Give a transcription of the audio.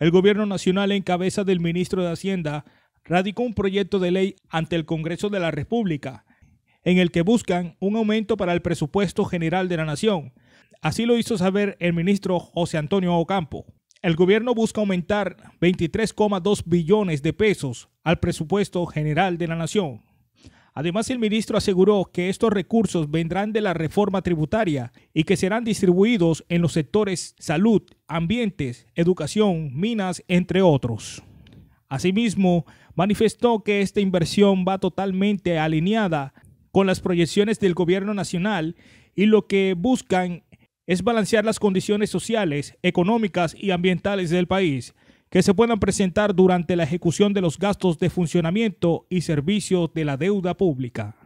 el gobierno nacional en cabeza del ministro de Hacienda radicó un proyecto de ley ante el Congreso de la República, en el que buscan un aumento para el presupuesto general de la nación. Así lo hizo saber el ministro José Antonio Ocampo. El gobierno busca aumentar 23,2 billones de pesos al presupuesto general de la nación. Además, el ministro aseguró que estos recursos vendrán de la reforma tributaria y que serán distribuidos en los sectores salud, ambientes, educación, minas, entre otros. Asimismo, manifestó que esta inversión va totalmente alineada con las proyecciones del gobierno nacional y lo que buscan es balancear las condiciones sociales, económicas y ambientales del país, que se puedan presentar durante la ejecución de los gastos de funcionamiento y servicio de la deuda pública.